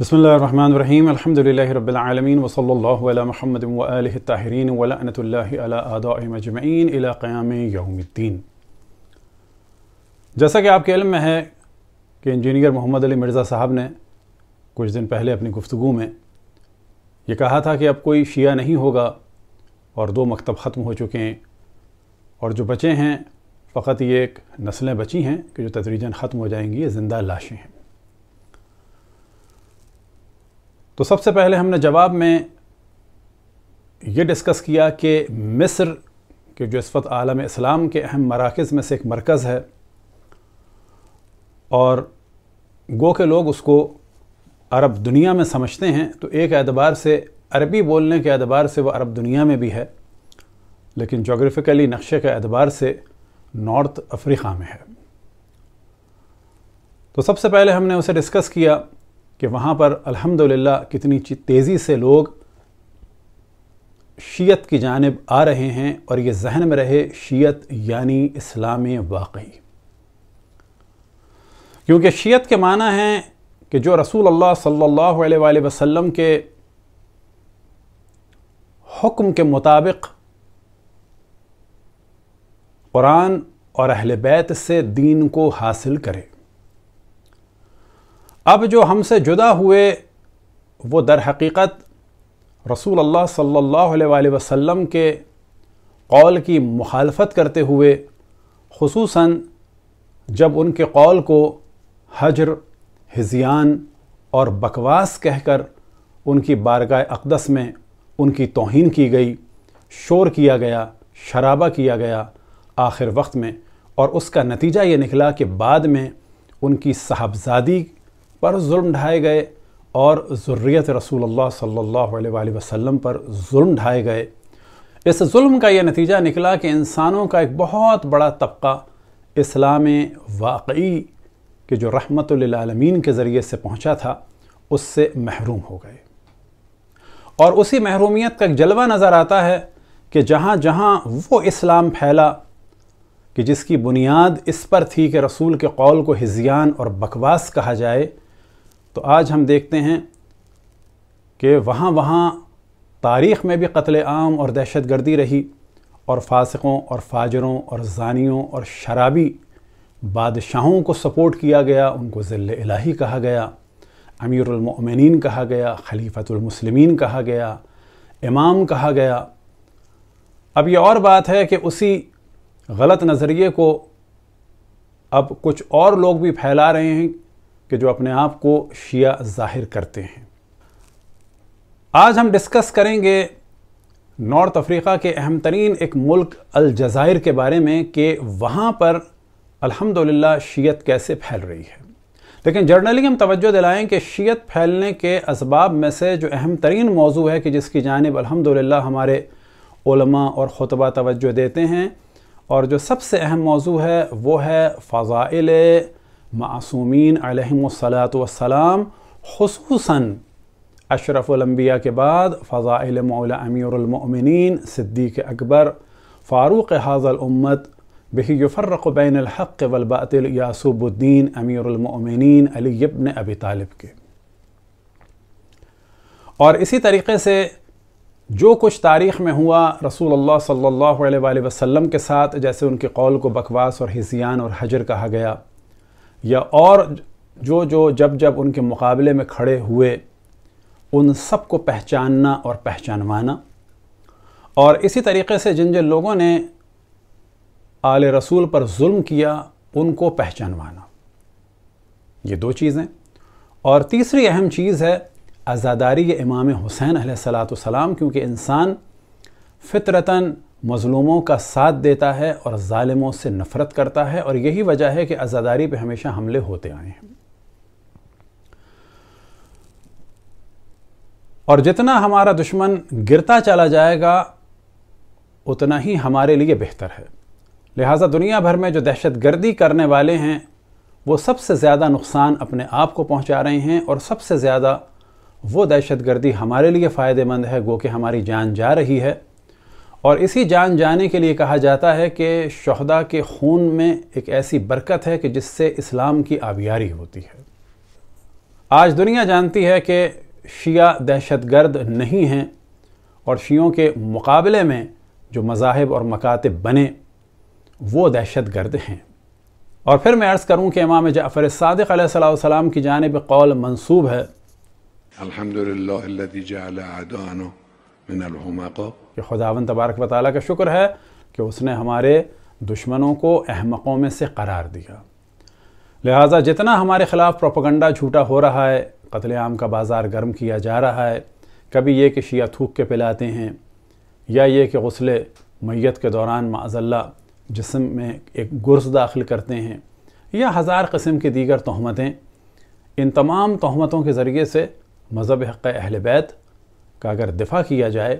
بسم اللہ الرحمن الرحیم الحمدللہ رب العالمین وصل اللہ علی و آلہ التاہرین ولعنت اللہ علی مجمعین الی قیام یوم الدین جیسا کہ آپ کے علم میں ہے کہ انجینئر محمد علی مرزا صاحب نے کچھ دن پہلے اپنی گفتگو میں یہ کہا تھا کہ اب کوئی شیعہ نہیں ہوگا اور دو مکتب ختم ہو چکے ہیں اور جو بچے ہیں فقط یہ ایک نسلیں بچی ہیں کہ جو تدریجاً ختم ہو جائیں گی یہ زندہ لاشیں ہیں تو سب سے پہلے ہم نے جواب میں یہ ڈسکس کیا کہ مصر کے جو اسفت عالم اسلام کے اہم مراکز میں سے ایک مرکز ہے اور گو کے لوگ اس کو عرب دنیا میں سمجھتے ہیں تو ایک اعتبار سے عربی بولنے کے اعتبار سے وہ عرب دنیا میں بھی ہے لیکن جغرافیکلی نقشے کے اعتبار سے نارتھ افریقہ میں ہے تو سب سے پہلے ہم نے اسے ڈسکس کیا کہ وہاں پر الحمدللہ کتنی تیزی سے لوگ شیعت کی جانب آ رہے ہیں اور یہ ذہن میں رہے شیعت یعنی اسلام واقعی کیونکہ شیعت کے معنی ہیں کہ جو رسول اللہ صلی اللہ علیہ وآلہ وسلم کے حکم کے مطابق قرآن اور اہل بیت سے دین کو حاصل کرے اب جو ہم سے جدا ہوئے وہ در حقیقت رسول اللہ صلی اللہ علیہ وآلہ وسلم کے قول کی مخالفت کرتے ہوئے خصوصاً جب ان کے قول کو حجر ہزیان اور بکواس کہہ کر ان کی بارگاہ اقدس میں ان کی توہین کی گئی شور کیا گیا شرابہ کیا گیا آخر وقت میں اور اس کا نتیجہ یہ نکلا کہ بعد میں ان کی صاحبزادی پر ظلم ڈھائے گئے اور ذریت رسول اللہ صلی اللہ علیہ وآلہ وسلم پر ظلم ڈھائے گئے اس ظلم کا یہ نتیجہ نکلا کہ انسانوں کا ایک بہت بڑا طبقہ اسلام واقعی کہ جو رحمت للعالمین کے ذریعے سے پہنچا تھا اس سے محروم ہو گئے اور اسی محرومیت کا ایک جلوہ نظر آتا ہے کہ جہاں جہاں وہ اسلام پھیلا کہ جس کی بنیاد اس پر تھی کہ رسول کے قول کو ہزیان اور بکواس کہا جائے تو آج ہم دیکھتے ہیں کہ وہاں وہاں تاریخ میں بھی قتل عام اور دہشت گردی رہی اور فاسقوں اور فاجروں اور زانیوں اور شرابی بادشاہوں کو سپورٹ کیا گیا ان کو ذل الہی کہا گیا امیر المؤمنین کہا گیا خلیفۃ المسلمین کہا گیا امام کہا گیا اب یہ اور بات ہے کہ اسی غلط نظریے کو اب کچھ اور لوگ بھی پھیلا رہے ہیں کہ جو اپنے آپ کو شیعہ ظاہر کرتے ہیں آج ہم ڈسکس کریں گے نارتھ افریقہ کے اہم ترین ایک ملک الجزائر کے بارے میں کہ وہاں پر الحمدللہ شیعت کیسے پھیل رہی ہے لیکن جرنلی ہم توجہ دلائیں کہ شیعت پھیلنے کے اسباب میں سے جو اہم ترین موضوع ہے کہ جس کی جانب الحمدللہ ہمارے علماء اور خطبہ توجہ دیتے ہیں اور جو سب سے اہم موضوع ہے وہ ہے فضائل معصومین علیہ السلام خصوصاً اشرف الانبیاء کے بعد فضائل مولا امیر المؤمنین صدیق اکبر فاروق حاض الامت بہی یفرق بین الحق والباطل یاسوب الدین امیر المؤمنین علی ابن ابی طالب کے اور اسی طریقے سے جو کچھ تاریخ میں ہوا رسول اللہ صلی اللہ علیہ وآلہ وسلم کے ساتھ جیسے ان کے قول کو بکواس اور حزیان اور حجر کہا گیا یا اور جو جو جب جب ان کے مقابلے میں کھڑے ہوئے ان سب کو پہچاننا اور پہچانوانا اور اسی طریقے سے جن جن لوگوں نے آل رسول پر ظلم کیا ان کو پہچانوانا یہ دو چیزیں اور تیسری اہم چیز ہے ازاداری امام حسین علیہ السلاۃ کیونکہ انسان فطرتاً مظلوموں کا ساتھ دیتا ہے اور ظالموں سے نفرت کرتا ہے اور یہی وجہ ہے کہ ازاداری پہ ہمیشہ حملے ہوتے آئے ہیں اور جتنا ہمارا دشمن گرتا چلا جائے گا اتنا ہی ہمارے لیے بہتر ہے لہٰذا دنیا بھر میں جو دہشت گردی کرنے والے ہیں وہ سب سے زیادہ نقصان اپنے آپ کو پہنچا رہے ہیں اور سب سے زیادہ وہ دہشت گردی ہمارے لیے فائدہ مند ہے گو کہ ہماری جان جا رہی ہے اور اسی جان جانے کے لیے کہا جاتا ہے کہ شہدہ کے خون میں ایک ایسی برکت ہے کہ جس سے اسلام کی آبیاری ہوتی ہے آج دنیا جانتی ہے کہ شیعہ دہشت گرد نہیں ہیں اور شیعوں کے مقابلے میں جو مذاہب اور مکاتب بنے وہ دہشت گرد ہیں اور پھر میں عرض کروں کہ امام جعفر صادق علیہ السلام کی جانب قول منصوب ہے جعل عدانو کہ خداون تبارک و تعالیٰ کا شکر ہے کہ اس نے ہمارے دشمنوں کو احمقوں میں سے قرار دیا لہٰذا جتنا ہمارے خلاف پروپگنڈا جھوٹا ہو رہا ہے قتل عام کا بازار گرم کیا جا رہا ہے کبھی یہ کہ شیعہ تھوک کے پلاتے ہیں یا یہ کہ غسل میت کے دوران معذ اللہ جسم میں ایک گرز داخل کرتے ہیں یا ہزار قسم کی دیگر تہمتیں ان تمام تہمتوں کے ذریعے سے مذہب حق اہل بیت کا اگر دفاع کیا جائے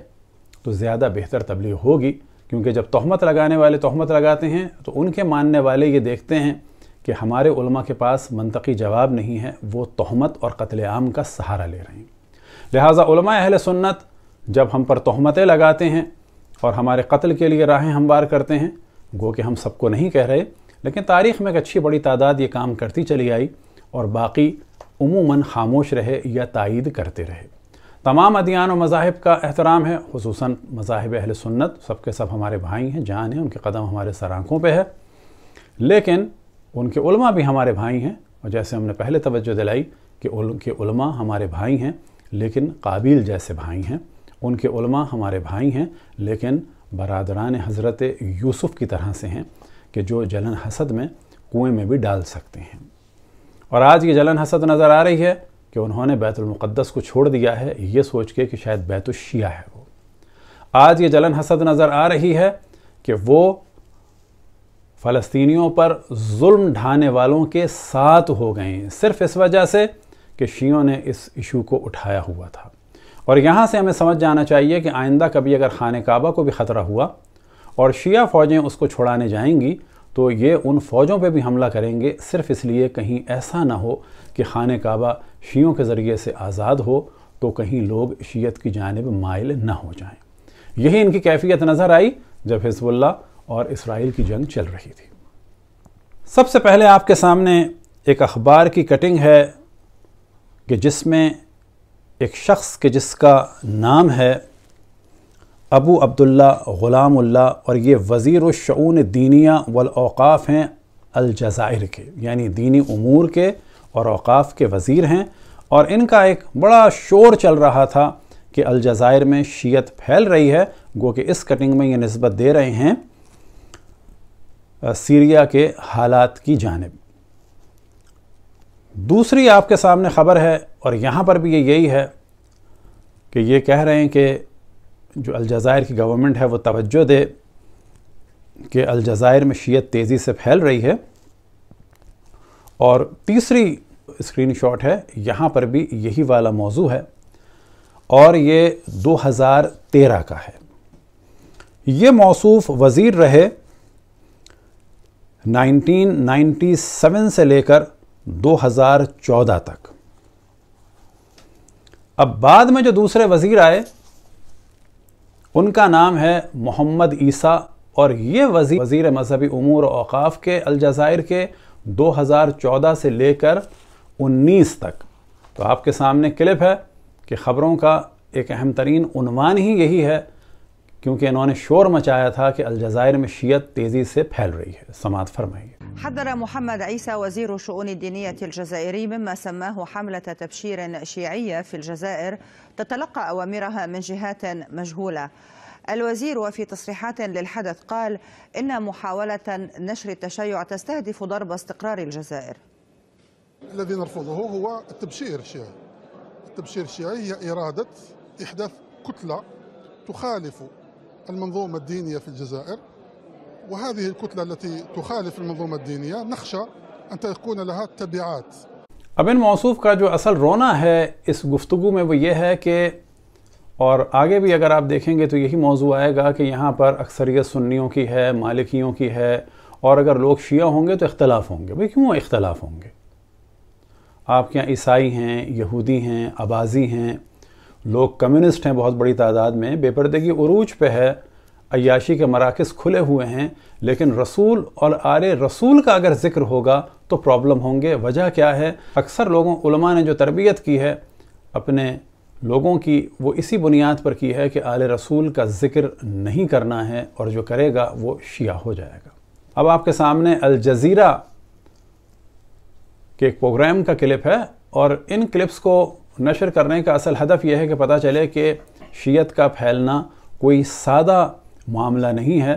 تو زیادہ بہتر تبلیغ ہوگی کیونکہ جب تہمت لگانے والے تہمت لگاتے ہیں تو ان کے ماننے والے یہ دیکھتے ہیں کہ ہمارے علماء کے پاس منطقی جواب نہیں ہے وہ تہمت اور قتل عام کا سہارا لے رہے ہیں لہٰذا علماء اہل سنت جب ہم پر تہمتیں لگاتے ہیں اور ہمارے قتل کے لیے راہیں ہموار کرتے ہیں گو کہ ہم سب کو نہیں کہہ رہے لیکن تاریخ میں ایک اچھی بڑی تعداد یہ کام کرتی چلی آئی اور باقی عموماً خاموش رہے یا تائید کرتے رہے تمام ادیان و مذاہب کا احترام ہے خصوصاً مذاہب اہل سنت سب کے سب ہمارے بھائی ہیں جان ہیں ان کے قدم ہمارے سرانکوں پہ ہے لیکن ان کے علماء بھی ہمارے بھائی ہیں اور جیسے ہم نے پہلے توجہ دلائی کہ ان کے علماء ہمارے بھائی ہیں لیکن قابل جیسے بھائی ہیں ان کے علماء ہمارے بھائی ہیں لیکن برادران حضرت یوسف کی طرح سے ہیں کہ جو جلن حسد میں کنویں میں بھی ڈال سکتے ہیں اور آج یہ جلن حسد نظر آ رہی ہے کہ انہوں نے بیت المقدس کو چھوڑ دیا ہے یہ سوچ کے کہ شاید بیت الشیعہ ہے وہ آج یہ جلن حسد نظر آ رہی ہے کہ وہ فلسطینیوں پر ظلم ڈھانے والوں کے ساتھ ہو گئے ہیں صرف اس وجہ سے کہ شیعوں نے اس ایشو کو اٹھایا ہوا تھا اور یہاں سے ہمیں سمجھ جانا چاہیے کہ آئندہ کبھی اگر خانہ کعبہ کو بھی خطرہ ہوا اور شیعہ فوجیں اس کو چھوڑانے جائیں گی تو یہ ان فوجوں پہ بھی حملہ کریں گے صرف اس لیے کہیں ایسا نہ ہو کہ خانہ کعبہ شیعوں کے ذریعے سے آزاد ہو تو کہیں لوگ شیعت کی جانب مائل نہ ہو جائیں یہی ان کی کیفیت نظر آئی جب حضب اللہ اور اسرائیل کی جنگ چل رہی تھی سب سے پہلے آپ کے سامنے ایک اخبار کی کٹنگ ہے کہ جس میں ایک شخص کے جس کا نام ہے ابو عبداللہ غلام اللہ اور یہ وزیر الشعون دینیا والاوقاف ہیں الجزائر کے یعنی دینی امور کے اور اوقاف کے وزیر ہیں اور ان کا ایک بڑا شور چل رہا تھا کہ الجزائر میں شیعت پھیل رہی ہے گو کہ اس کٹنگ میں یہ نسبت دے رہے ہیں سیریا کے حالات کی جانب دوسری آپ کے سامنے خبر ہے اور یہاں پر بھی یہ یہی ہے کہ یہ کہہ رہے ہیں کہ جو الجزائر کی گورنمنٹ ہے وہ توجہ دے کہ الجزائر میں شیعت تیزی سے پھیل رہی ہے اور تیسری اسکرین شاٹ ہے یہاں پر بھی یہی والا موضوع ہے اور یہ دو ہزار تیرہ کا ہے یہ موصوف وزیر رہے نائنٹین نائنٹی سیون سے لے کر دو ہزار چودہ تک اب بعد میں جو دوسرے وزیر آئے ان کا نام ہے محمد عیسیٰ اور یہ وزیر, وزیر مذہبی امور و اوقاف کے الجزائر کے دو ہزار چودہ سے لے کر انیس تک تو آپ کے سامنے کلپ ہے کہ خبروں کا ایک اہم ترین عنوان ہی یہی ہے کیونکہ انہوں نے شور مچایا تھا کہ الجزائر میں شیعت تیزی سے پھیل رہی ہے سماعت فرمائیے حضر محمد عیسى وزير شؤون الدينية الجزائري مما سماه حملة تبشير شيعية في الجزائر تتلقى أوامرها من جهات مجهولة الوزير وفي تصريحات للحدث قال إن محاولة نشر التشيع تستهدف ضرب استقرار الجزائر الذي نرفضه هو التبشير الشيعي التبشير الشيعي هي إرادة إحداث كتلة تخالف المنظومة الدينية في الجزائر وهذه الكتلة التي تخالف المنظومة الدينية نخشى أن تكون لها تبعات اب ان موصوف کا جو اصل رونا ہے اس گفتگو میں وہ یہ ہے کہ اور آگے بھی اگر آپ دیکھیں گے تو یہی موضوع آئے گا کہ یہاں پر اکثریت سنیوں کی ہے مالکیوں کی ہے اور اگر لوگ شیعہ ہوں گے تو اختلاف ہوں گے بھئی کیوں اختلاف ہوں گے آپ کے یہاں عیسائی ہیں یہودی ہیں آبازی ہیں لوگ کمیونسٹ ہیں بہت بڑی تعداد میں بے پردگی عروج پہ ہے عیاشی کے مراکز کھلے ہوئے ہیں لیکن رسول اور آرے رسول کا اگر ذکر ہوگا تو پرابلم ہوں گے وجہ کیا ہے اکثر لوگوں علماء نے جو تربیت کی ہے اپنے لوگوں کی وہ اسی بنیاد پر کی ہے کہ آل رسول کا ذکر نہیں کرنا ہے اور جو کرے گا وہ شیعہ ہو جائے گا اب آپ کے سامنے الجزیرہ کے ایک پروگرام کا کلپ ہے اور ان کلپس کو نشر کرنے کا اصل ہدف یہ ہے کہ پتہ چلے کہ شیعت کا پھیلنا کوئی سادہ ہے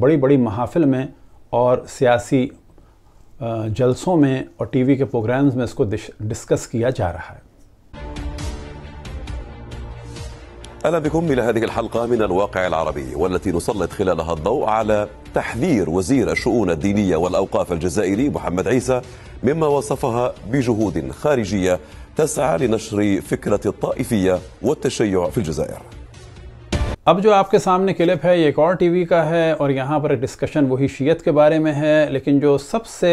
بڑی بڑی محافل میں اور سیاسی جلسوں میں اور ٹی وی کے پروگرامز میں اس کو ڈسکس کیا جا رہا ہے أهلا بكم إلى هذه الحلقة من الواقع العربي والتي نسلط خلالها الضوء على تحذير وزير الشؤون الدينية والأوقاف الجزائري محمد عيسى مما وصفها بجهود خارجية تسعى لنشر فكرة الطائفية والتشيع في الجزائر اب جو آپ کے سامنے کلپ ہے یہ ایک اور ٹی وی کا ہے اور یہاں پر ایک ڈسکشن وہی شیعت کے بارے میں ہے لیکن جو سب سے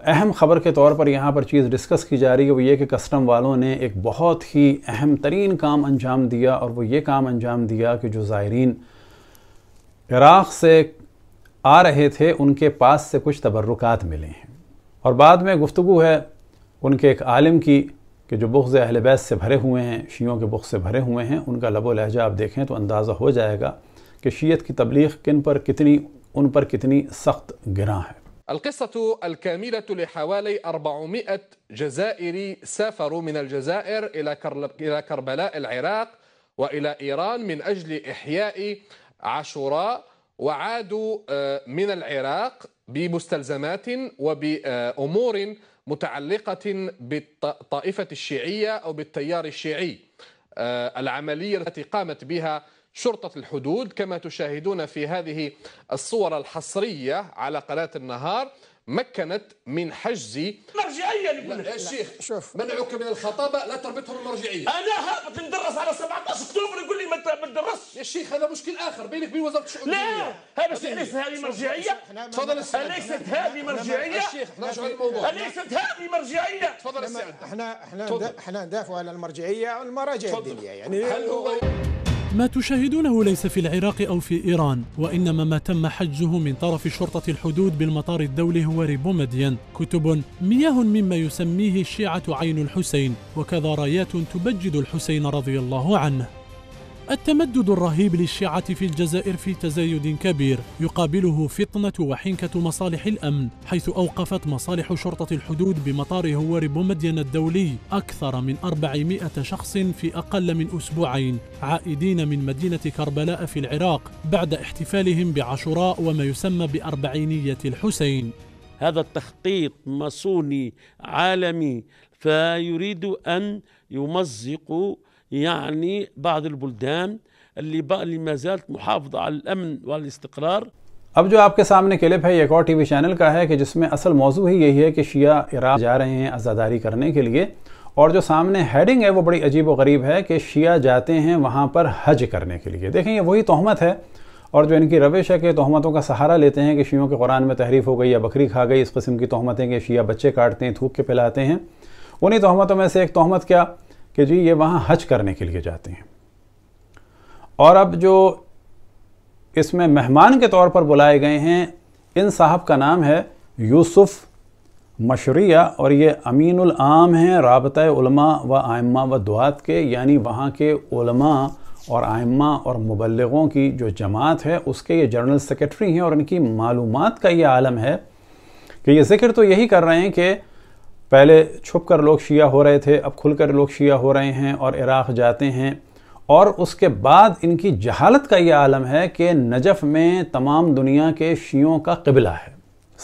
اہم خبر کے طور پر یہاں پر چیز ڈسکس کی جا رہی ہے وہ یہ کہ کسٹم والوں نے ایک بہت ہی اہم ترین کام انجام دیا اور وہ یہ کام انجام دیا کہ جو زائرین عراق سے آ رہے تھے ان کے پاس سے کچھ تبرکات ملے ہیں اور بعد میں گفتگو ہے ان کے ایک عالم کی اہل بیت سے بھرے ہوئے ہیں شیعوں کے بغض سے بھرے ہوئے ہیں ان کا لب و لہجہ آپ دیکھیں تو اندازہ ہو جائے گا کہ شیعت کی تبلیغ کن پر کتنی ان پر کتنی سخت गिरा ہے القصة الكاملة لحوالي 400 جزائري سافروا من الجزائر إلى إلى كربلاء العراق وإلى إيران من أجل إحياء عاشوراء وعادوا آه، من العراق بمستلزمات وبأمور متعلقة بالطائفة الشيعية أو بالتيار الشيعي آه، العملية التي قامت بها شرطة الحدود كما تشاهدون في هذه الصور الحصرية على قناة النهار مكنت من حجز مرجعيه نقول لك الشيخ شوف منعك من الخطابه لا تربطهم المرجعيه انا هابط ندرس على 17 اكتوبر يقول لي ما تدرسش يا شيخ هذا مشكل اخر بينك وبين وزاره الشؤون الدينيه لا هذا نعم. ليست هذه مرجعيه تفضل السيد اليست هذه مرجعيه الشيخ نرجع للموضوع اليست هذه مرجعيه تفضل السيد احنا احنا احنا ندافعوا على المرجعيه والمراجع الدينيه يعني هل هو ما تشاهدونه ليس في العراق أو في إيران وإنما ما تم حجزه من طرف شرطة الحدود بالمطار الدولي هو ريبومدين كتب مياه مما يسميه الشيعة عين الحسين وكذا رايات تبجد الحسين رضي الله عنه التمدد الرهيب للشيعة في الجزائر في تزايد كبير يقابله فطنة وحنكة مصالح الأمن حيث أوقفت مصالح شرطة الحدود بمطار هوار بومدين الدولي أكثر من 400 شخص في أقل من أسبوعين عائدين من مدينة كربلاء في العراق بعد احتفالهم بعاشوراء وما يسمى بأربعينية الحسين هذا التخطيط ماسوني عالمي فيريد أن يمزق يعني بعض البلدان اللي اللي بقى ما زالت محافظة على الأمن والاستقرار اب جو آپ کے سامنے کلپ ہے یہ ایک اور ٹی وی چینل کا ہے کہ جس میں اصل موضوع ہی یہی ہے کہ شیعہ عراق جا رہے ہیں ازاداری کرنے کے لیے اور جو سامنے ہیڈنگ ہے وہ بڑی عجیب و غریب ہے کہ شیعہ جاتے ہیں وہاں پر حج کرنے کے لیے دیکھیں یہ وہی تہمت ہے اور جو ان کی روش ہے کہ تہمتوں کا سہارا لیتے ہیں کہ شیعوں کے قرآن میں تحریف ہو گئی یا بکری کھا گئی اس قسم کی تہمتیں کہ شیعہ بچے کاٹتے ہیں تھوک کے پلاتے ہیں انہی تہمتوں میں سے ایک تہمت کیا کہ جی یہ وہاں حج کرنے کے لیے جاتے ہیں اور اب جو اس میں مہمان کے طور پر بلائے گئے ہیں ان صاحب کا نام ہے یوسف مشریہ اور یہ امین العام ہیں رابطہ علماء و آئمہ و دعات کے یعنی وہاں کے علماء اور آئمہ اور مبلغوں کی جو جماعت ہے اس کے یہ جنرل سیکیٹری ہیں اور ان کی معلومات کا یہ عالم ہے کہ یہ ذکر تو یہی کر رہے ہیں کہ پہلے چھپ کر لوگ شیعہ ہو رہے تھے اب کھل کر لوگ شیعہ ہو رہے ہیں اور عراق جاتے ہیں اور اس کے بعد ان کی جہالت کا یہ عالم ہے کہ نجف میں تمام دنیا کے شیعوں کا قبلہ ہے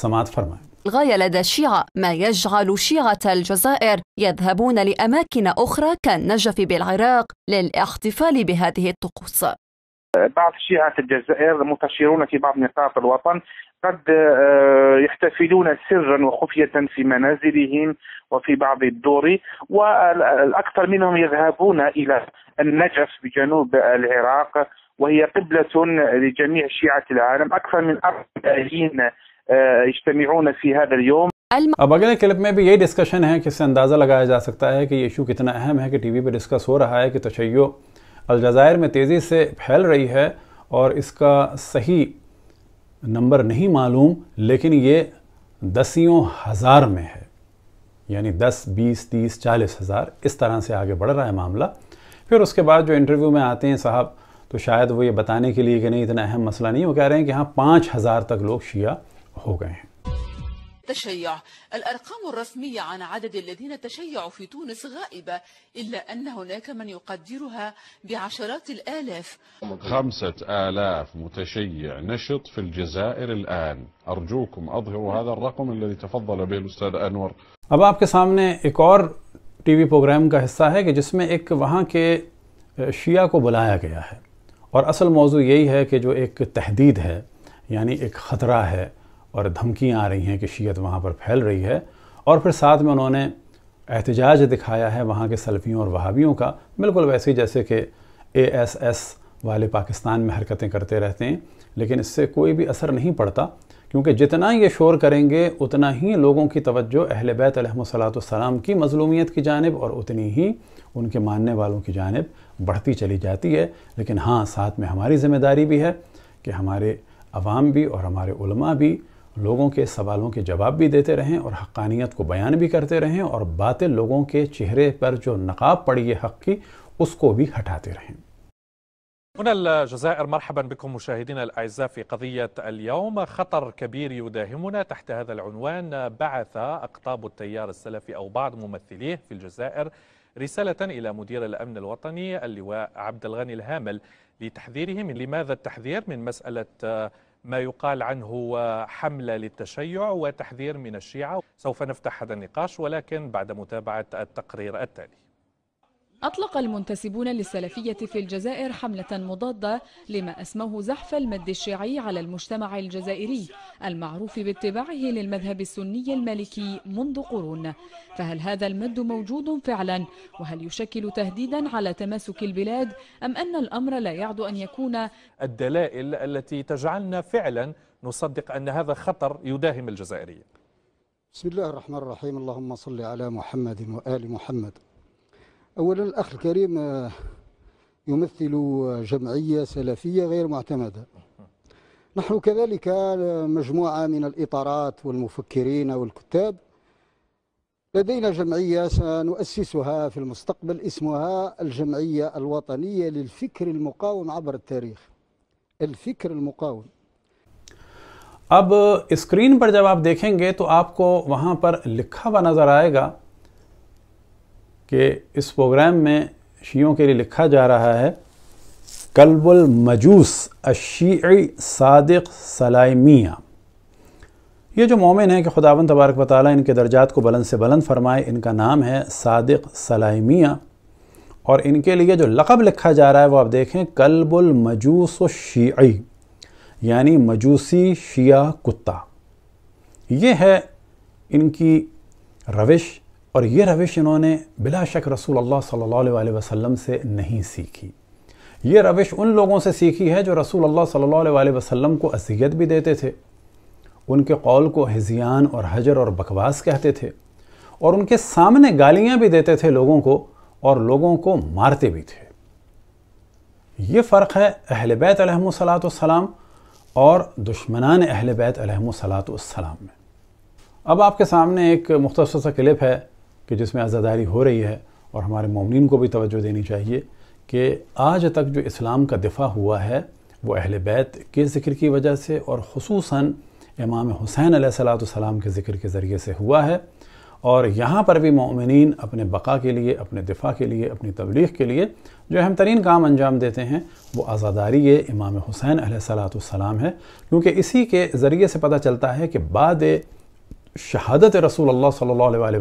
سماعت فرمائیں الغاية لدى الشيعة ما يجعل شيعة الجزائر يذهبون لأماكن أخرى كالنجف بالعراق للاحتفال بهذه الطقوس بعض الشيعة في الجزائر منتشرون في بعض نقاط الوطن قد آه، يحتفلون سرا وخفية في منازلهم وفي بعض الدور والأكثر منهم يذهبون إلى النجف بجنوب العراق وهي قبلة لجميع شيعة العالم أكثر من أربع ملايين آه، يجتمعون في هذا اليوم میں بھی یہی ڈسکشن ہے کہ اس سے اندازہ لگایا جا سکتا ہے کہ یہ ایشو کتنا اہم ہے کہ ٹی وی پر ڈسکس ہو رہا ہے کہ تشیع الجزائر میں تیزی سے پھیل رہی ہے اور اس کا صحیح نمبر نہیں معلوم لیکن یہ دسیوں ہزار میں ہے یعنی دس بیس تیس چالیس ہزار اس طرح سے آگے بڑھ رہا ہے معاملہ پھر اس کے بعد جو انٹرویو میں آتے ہیں صاحب تو شاید وہ یہ بتانے کے لیے کہ نہیں اتنا اہم مسئلہ نہیں وہ کہہ رہے ہیں کہ ہاں پانچ ہزار تک لوگ شیعہ ہو گئے ہیں التشيع الأرقام الرسمية عن عدد الذين تشيعوا في تونس غائبة إلا أن هناك من يقدرها بعشرات الآلاف خمسة آلاف متشيع نشط في الجزائر الآن أرجوكم أظهروا هذا الرقم الذي تفضل به الأستاذ أنور अब आपके सामने एक और टीवी प्रोग्राम का हिस्सा है कि जिसमें एक वहाँ के शिया को बुलाया गया है और असल मौजू यही है कि जो एक तहदीद है यानी एक ख़तरा है اور دھمکیاں آ رہی ہیں کہ شیعت وہاں پر پھیل رہی ہے اور پھر ساتھ میں انہوں نے احتجاج دکھایا ہے وہاں کے سلفیوں اور وہابیوں کا بالکل ویسے ہی جیسے کہ اے ایس ایس والے پاکستان میں حرکتیں کرتے رہتے ہیں لیکن اس سے کوئی بھی اثر نہیں پڑتا کیونکہ جتنا یہ شور کریں گے اتنا ہی لوگوں کی توجہ اہل بیت علیہ السلام صلاۃ کی مظلومیت کی جانب اور اتنی ہی ان کے ماننے والوں کی جانب بڑھتی چلی جاتی ہے لیکن ہاں ساتھ میں ہماری ذمہ داری بھی ہے کہ ہمارے عوام بھی اور ہمارے علماء بھی لوگوں کے سوالوں کے جواب بھی دیتے رہیں اور حقانیت کو بیان بھی کرتے رہیں اور باطل لوگوں کے چہرے پر جو نقاب پڑی ہے حق کی اس کو بھی ہٹاتے رہیں هنا الجزائر مرحبا بكم مشاهدينا الاعزاء في قضيه اليوم خطر كبير يداهمنا تحت هذا العنوان بعث اقطاب التيار السلفي او بعض ممثليه في الجزائر رساله الى مدير الامن الوطني اللواء عبد الغني الهامل لتحذيرهم لماذا التحذير من مساله ما يقال عنه حملة للتشيع وتحذير من الشيعة سوف نفتح هذا النقاش ولكن بعد متابعة التقرير التالي أطلق المنتسبون للسلفية في الجزائر حملة مضادة لما أسموه زحف المد الشيعي على المجتمع الجزائري المعروف باتباعه للمذهب السني المالكي منذ قرون فهل هذا المد موجود فعلا وهل يشكل تهديدا على تماسك البلاد أم أن الأمر لا يعد أن يكون الدلائل التي تجعلنا فعلا نصدق أن هذا خطر يداهم الجزائريين بسم الله الرحمن الرحيم اللهم صل على محمد وآل محمد أولا الأخ الكريم آه، يمثل جمعية سلفية غير معتمدة نحن كذلك آه، مجموعة من الإطارات والمفكرين والكتاب لدينا جمعية سنؤسسها في المستقبل اسمها الجمعية الوطنية للفكر المقاوم عبر التاريخ الفكر المقاوم جب آپ دیکھیں گے تو آپ کو وہاں پر لکھا ہوا نظر آئے گا کہ اس پروگرام میں شیعوں کے لیے لکھا جا رہا ہے قلب المجوس الشیعی صادق سلائمیہ یہ جو مومن ہیں کہ خداون تبارک و تعالیٰ ان کے درجات کو بلند سے بلند فرمائے ان کا نام ہے صادق سلائمیہ اور ان کے لیے جو لقب لکھا جا رہا ہے وہ آپ دیکھیں قلب المجوس الشیعی یعنی مجوسی شیعہ کتا یہ ہے ان کی روش اور یہ روش انہوں نے بلا شک رسول اللہ صلی اللہ علیہ وسلم سے نہیں سیکھی یہ روش ان لوگوں سے سیکھی ہے جو رسول اللہ صلی اللہ علیہ وسلم کو اذیت بھی دیتے تھے ان کے قول کو ہزیان اور حجر اور بکواس کہتے تھے اور ان کے سامنے گالیاں بھی دیتے تھے لوگوں کو اور لوگوں کو مارتے بھی تھے یہ فرق ہے اہل بیت علیہ السلام اور دشمنان اہل بیت علیہ السلام میں اب آپ کے سامنے ایک مختصر سا کلپ ہے کہ جس میں عزاداری ہو رہی ہے اور ہمارے مومنین کو بھی توجہ دینی چاہیے کہ آج تک جو اسلام کا دفاع ہوا ہے وہ اہل بیت کے ذکر کی وجہ سے اور خصوصاً امام حسین علیہ صلاۃ السلام کے ذکر کے ذریعے سے ہوا ہے اور یہاں پر بھی مومنین اپنے بقا کے لیے اپنے دفاع کے لیے اپنی تبلیغ کے لیے جو اہم ترین کام انجام دیتے ہیں وہ آزاداری امام حسین علیہ السلام والسلام ہے کیونکہ اسی کے ذریعے سے پتہ چلتا ہے کہ بعد شہادت رسول اللہ صلی اللہ علیہ علیہ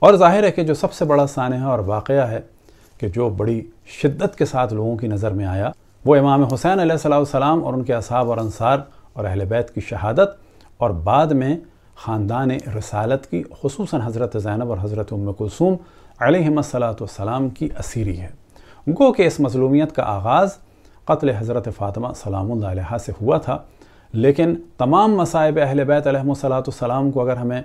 اور ظاہر ہے کہ جو سب سے بڑا سانحہ اور واقعہ ہے کہ جو بڑی شدت کے ساتھ لوگوں کی نظر میں آیا وہ امام حسین علیہ السلام اور ان کے اصحاب اور انصار اور اہل بیت کی شہادت اور بعد میں خاندان رسالت کی خصوصاً حضرت زینب اور حضرت امکوم علیہ السلام صلاۃ والسلام کی اسیری ہے گو کہ اس مظلومیت کا آغاز قتل حضرت فاطمہ سلام اللہ علیہ سے ہوا تھا لیکن تمام مصائب اہل بیت علیہ السلام کو اگر ہمیں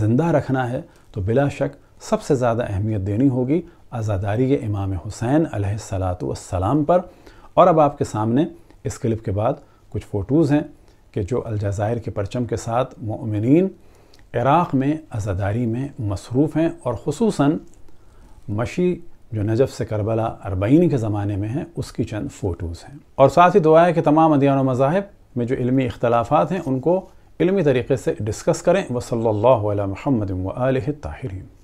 زندہ رکھنا ہے تو بلا شک سب سے زیادہ اہمیت دینی ہوگی ازاداری کے امام حسین علیہ السلاۃ والسلام پر اور اب آپ کے سامنے اس کلپ کے بعد کچھ فوٹوز ہیں کہ جو الجزائر کے پرچم کے ساتھ مؤمنین عراق میں ازاداری میں مصروف ہیں اور خصوصاً مشی جو نجف سے کربلا اربعین کے زمانے میں ہیں اس کی چند فوٹوز ہیں اور ساتھ ہی ہے کہ تمام ادیان و مذاہب میں جو علمی اختلافات ہیں ان کو علمی طریقے سے ڈسکس کریں وصلی اللہ علیہ محمد وَآلِهِ آلہ